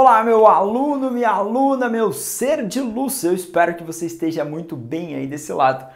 Olá, meu aluno, minha aluna, meu ser de luz. Eu espero que você esteja muito bem aí desse lado.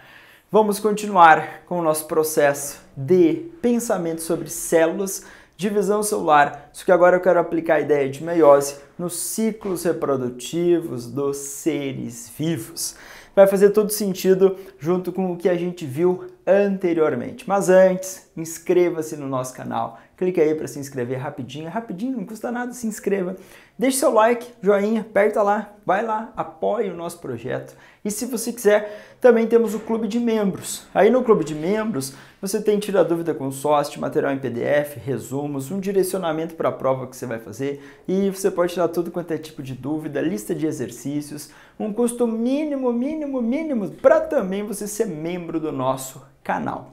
Vamos continuar com o nosso processo de pensamento sobre células, divisão celular. Só que agora eu quero aplicar a ideia de meiose nos ciclos reprodutivos dos seres vivos. Vai fazer todo sentido junto com o que a gente viu anteriormente. Mas antes, inscreva-se no nosso canal clique aí para se inscrever rapidinho, rapidinho, não custa nada, se inscreva. Deixe seu like, joinha, aperta lá, vai lá, apoie o nosso projeto. E se você quiser, também temos o clube de membros. Aí no clube de membros, você tem tira dúvida com sócio, material em PDF, resumos, um direcionamento para a prova que você vai fazer e você pode tirar tudo quanto é tipo de dúvida, lista de exercícios, um custo mínimo, mínimo, mínimo para também você ser membro do nosso canal.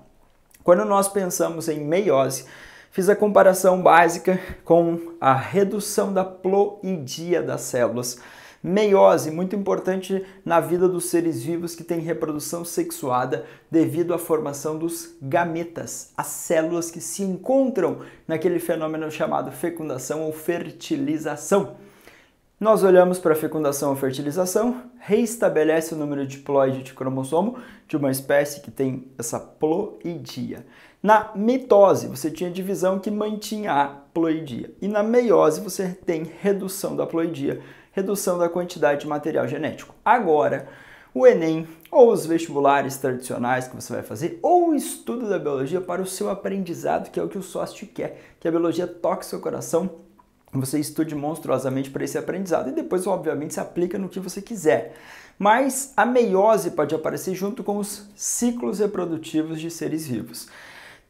Quando nós pensamos em meiose, Fiz a comparação básica com a redução da ploidia das células. Meiose, muito importante na vida dos seres vivos que têm reprodução sexuada devido à formação dos gametas, as células que se encontram naquele fenômeno chamado fecundação ou fertilização. Nós olhamos para a fecundação ou fertilização, reestabelece o número diploide de cromossomo de uma espécie que tem essa ploidia. Na mitose, você tinha divisão que mantinha a ploidia. E na meiose, você tem redução da ploidia, redução da quantidade de material genético. Agora, o Enem, ou os vestibulares tradicionais que você vai fazer, ou o estudo da biologia para o seu aprendizado, que é o que o sócio quer, que a biologia toque seu coração você estude monstruosamente para esse aprendizado e depois, obviamente, se aplica no que você quiser. Mas a meiose pode aparecer junto com os ciclos reprodutivos de seres vivos.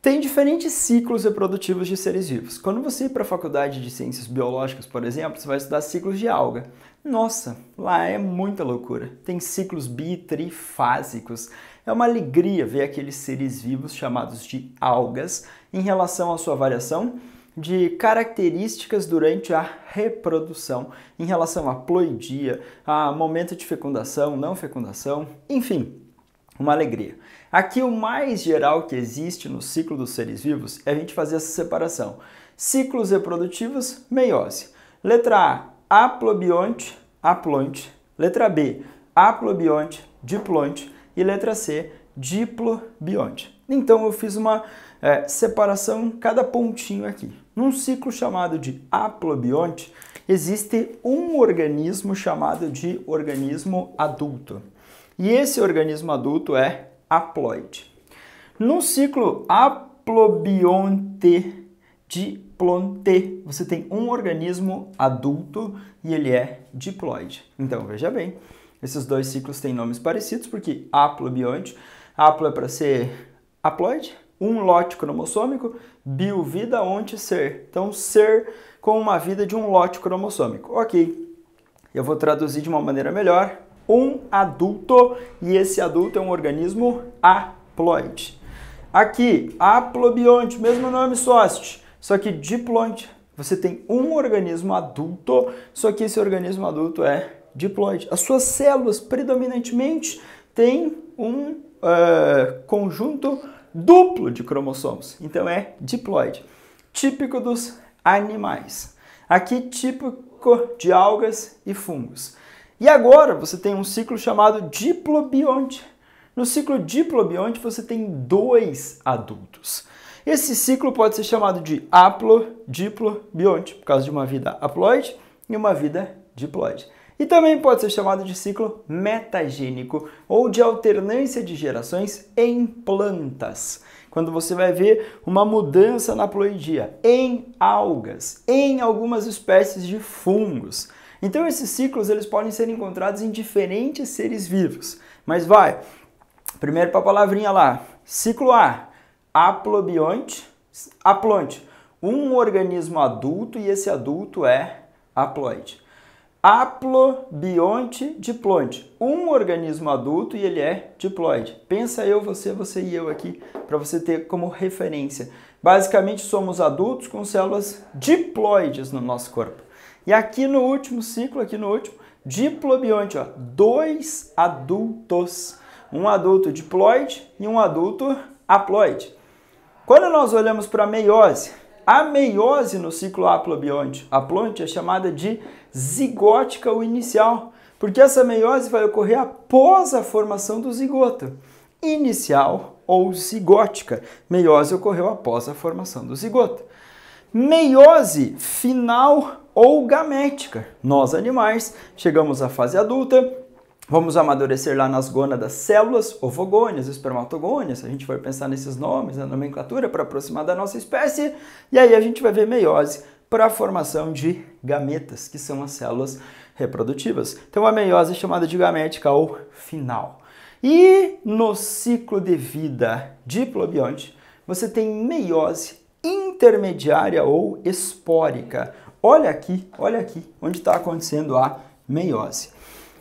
Tem diferentes ciclos reprodutivos de seres vivos. Quando você ir para a faculdade de ciências biológicas, por exemplo, você vai estudar ciclos de alga. Nossa, lá é muita loucura. Tem ciclos bitrifásicos. É uma alegria ver aqueles seres vivos chamados de algas em relação à sua variação de características durante a reprodução em relação à ploidia, a momento de fecundação, não fecundação, enfim, uma alegria. Aqui o mais geral que existe no ciclo dos seres vivos é a gente fazer essa separação. Ciclos reprodutivos, meiose. Letra A, aplobionte, aplonte. Letra B, aplobionte, diplonte. E letra C, diplobionte. Então eu fiz uma é, separação cada pontinho aqui. Num ciclo chamado de haplobionte, existe um organismo chamado de organismo adulto. E esse organismo adulto é haploide. Num ciclo haplobionte de você tem um organismo adulto e ele é diploide. Então, veja bem, esses dois ciclos têm nomes parecidos porque haplobionte, haplo é para ser haploide, um lote cromossômico, bio vida onde ser. Então, ser com uma vida de um lote cromossômico. Ok, eu vou traduzir de uma maneira melhor. Um adulto, e esse adulto é um organismo haploide. Aqui, haplobionte, mesmo nome sócite, só que diploide. Você tem um organismo adulto, só que esse organismo adulto é diploide. As suas células predominantemente têm um uh, conjunto duplo de cromossomos. Então é diploide. Típico dos animais. Aqui típico de algas e fungos. E agora você tem um ciclo chamado diplobionte. No ciclo diplobionte você tem dois adultos. Esse ciclo pode ser chamado de haplo diplobionte por causa de uma vida haploide e uma vida diploide e também pode ser chamado de ciclo metagênico ou de alternância de gerações em plantas. Quando você vai ver uma mudança na ploidia em algas, em algumas espécies de fungos. Então esses ciclos eles podem ser encontrados em diferentes seres vivos. Mas vai, primeiro para a palavrinha lá, ciclo A, aplobionte, aplonte, um organismo adulto e esse adulto é haploide. Haplobionte diploide. Um organismo adulto e ele é diploide. Pensa eu, você, você e eu aqui, para você ter como referência. Basicamente, somos adultos com células diploides no nosso corpo. E aqui no último ciclo, aqui no último, diplobionte, ó, dois adultos. Um adulto diploide e um adulto haploide. Quando nós olhamos para a meiose, a meiose no ciclo haplobionte, haplonte é chamada de zigótica ou inicial, porque essa meiose vai ocorrer após a formação do zigoto. Inicial ou zigótica. Meiose ocorreu após a formação do zigoto. Meiose final ou gamética. Nós animais chegamos à fase adulta, Vamos amadurecer lá nas gônadas células ovogônias, espermatogônias, a gente vai pensar nesses nomes, na nomenclatura, para aproximar da nossa espécie. E aí a gente vai ver meiose para a formação de gametas, que são as células reprodutivas. Então a meiose é chamada de gamética ou final. E no ciclo de vida diplobionte, você tem meiose intermediária ou espórica. Olha aqui, olha aqui onde está acontecendo a meiose.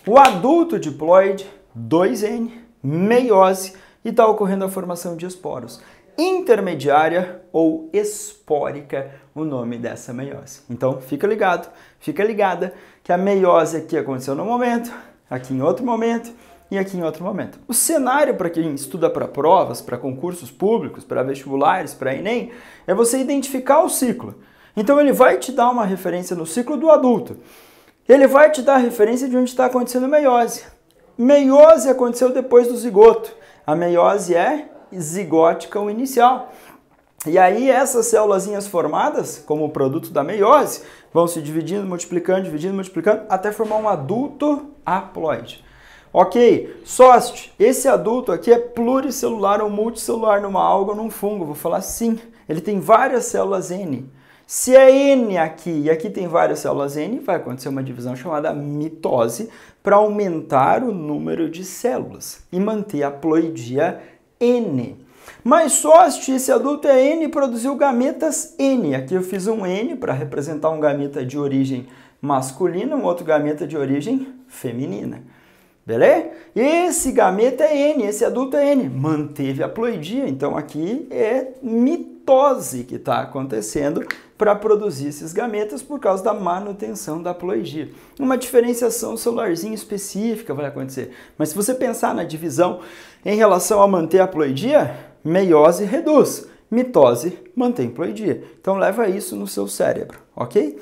O adulto diploide, 2N, meiose, e está ocorrendo a formação de esporos. Intermediária ou espórica, o nome dessa meiose. Então fica ligado, fica ligada que a meiose aqui aconteceu no momento, aqui em outro momento e aqui em outro momento. O cenário para quem estuda para provas, para concursos públicos, para vestibulares, para Enem, é você identificar o ciclo. Então ele vai te dar uma referência no ciclo do adulto. Ele vai te dar referência de onde está acontecendo a meiose. Meiose aconteceu depois do zigoto. A meiose é zigótica o inicial. E aí essas células formadas, como produto da meiose, vão se dividindo, multiplicando, dividindo, multiplicando, até formar um adulto haploide. Ok, sócio, esse adulto aqui é pluricelular ou multicelular numa alga ou num fungo, vou falar sim. Ele tem várias células N. Se é N aqui, e aqui tem várias células N, vai acontecer uma divisão chamada mitose para aumentar o número de células e manter a ploidia N. Mas só esse adulto é N produziu gametas N. Aqui eu fiz um N para representar um gameta de origem masculina, um outro gameta de origem feminina. Beleza? Esse gameta é N, esse adulto é N. Manteve a ploidia, então aqui é mitose que está acontecendo para produzir esses gametas por causa da manutenção da ploidia. Uma diferenciação celularzinha específica vai acontecer, mas se você pensar na divisão em relação a manter a ploidia, meiose reduz, mitose mantém ploidia. Então leva isso no seu cérebro, ok?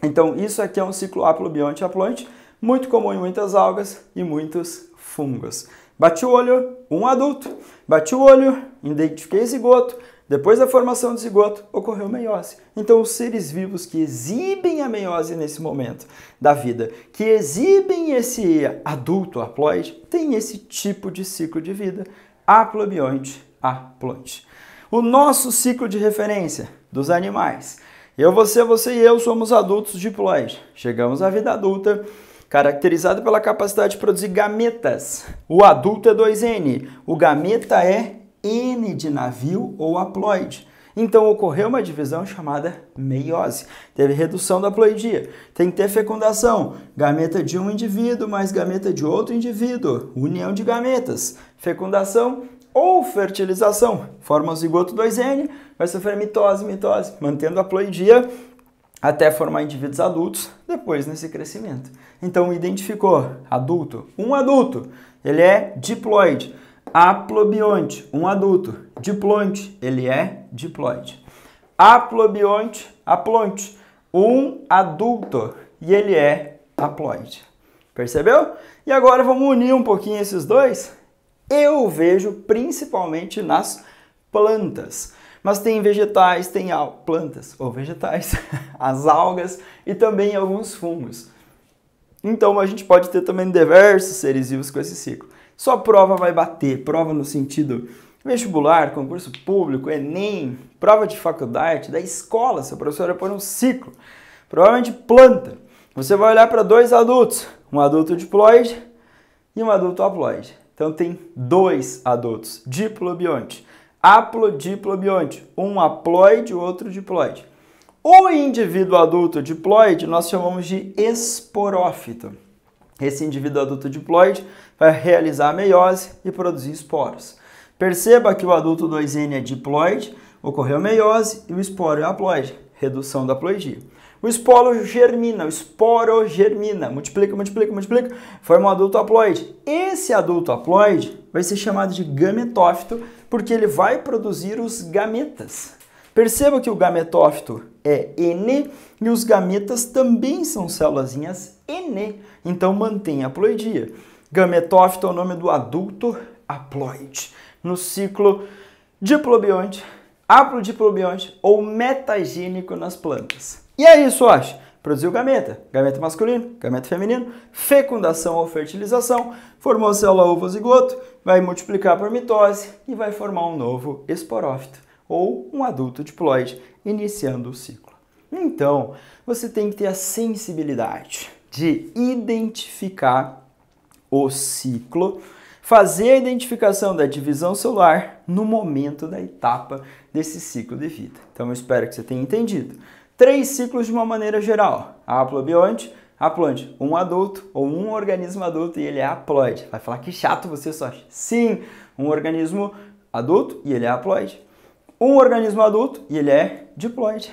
Então isso aqui é um ciclo aplobionte aplonte, muito comum em muitas algas e muitos fungos. Bati o olho, um adulto. Bati o olho, identifiquei zigoto, depois da formação do zigoto, ocorreu meiose. Então, os seres vivos que exibem a meiose nesse momento da vida, que exibem esse adulto haploide, tem esse tipo de ciclo de vida, haplobionte, haploide. O nosso ciclo de referência dos animais. Eu, você, você e eu somos adultos diploide. Chegamos à vida adulta, caracterizado pela capacidade de produzir gametas. O adulto é 2N, o gameta é N de navio ou haploide. Então ocorreu uma divisão chamada meiose. Teve redução da ploidia. Tem que ter fecundação. Gameta de um indivíduo mais gameta de outro indivíduo. União de gametas. Fecundação ou fertilização. Forma o zigoto 2N, vai sofrer mitose, mitose, mantendo a ploidia até formar indivíduos adultos, depois nesse crescimento. Então identificou adulto, um adulto, ele é diploide. Aplobionte, um adulto. Diplonte, ele é diploide. Aplobionte, aplonte, um adulto e ele é haploide. Percebeu? E agora vamos unir um pouquinho esses dois. Eu vejo principalmente nas plantas. Mas tem vegetais, tem plantas ou vegetais, as algas e também alguns fungos. Então a gente pode ter também diversos seres vivos com esse ciclo só prova vai bater. Prova no sentido vestibular, concurso público, Enem, prova de faculdade, da escola, se professor vai pôr um ciclo. Provavelmente planta. Você vai olhar para dois adultos, um adulto diploide e um adulto haploide. Então tem dois adultos, diplobionte, haplodiplobionte, um haploide e outro diploide. O indivíduo adulto diploide nós chamamos de esporófito. Esse indivíduo adulto diploide vai realizar a meiose e produzir esporos. Perceba que o adulto 2N é diploide, ocorreu meiose e o esporo é haploide, redução da ploidia. O esporo germina, o esporo germina, multiplica, multiplica, multiplica, forma um adulto haploide. Esse adulto haploide vai ser chamado de gametófito porque ele vai produzir os gametas. Perceba que o gametófito é N e os gametas também são células N, então mantém a ploidia. Gametófito é o nome do adulto haploide. No ciclo diplobionte, haplodiplobionte ou metagênico nas plantas. E é isso, acho. Produziu gameta, gameta masculino, gameta feminino, fecundação ou fertilização, formou célula ovo vai multiplicar por mitose e vai formar um novo esporófito ou um adulto diploide iniciando o ciclo. Então, você tem que ter a sensibilidade de identificar o ciclo, fazer a identificação da divisão celular no momento da etapa desse ciclo de vida. Então, eu espero que você tenha entendido. Três ciclos de uma maneira geral: a haplobionte, haploide, um adulto ou um organismo adulto e ele é haploide. Vai falar que chato você só. Sim, um organismo adulto e ele é haploide. Um organismo adulto, e ele é diploide.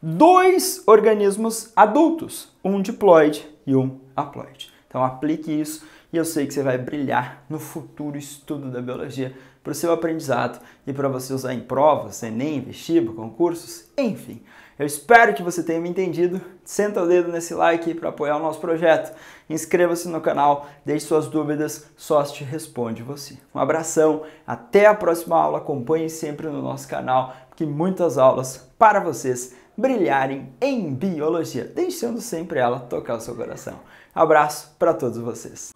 Dois organismos adultos, um diploide e um haploide. Então aplique isso e eu sei que você vai brilhar no futuro estudo da biologia para o seu aprendizado e para você usar em provas, Enem, vestibular, concursos, enfim. Eu espero que você tenha me entendido. Senta o dedo nesse like para apoiar o nosso projeto. Inscreva-se no canal, deixe suas dúvidas, só te responde você. Um abração, até a próxima aula. Acompanhe sempre no nosso canal, que muitas aulas para vocês brilharem em biologia, deixando sempre ela tocar o seu coração. Abraço para todos vocês.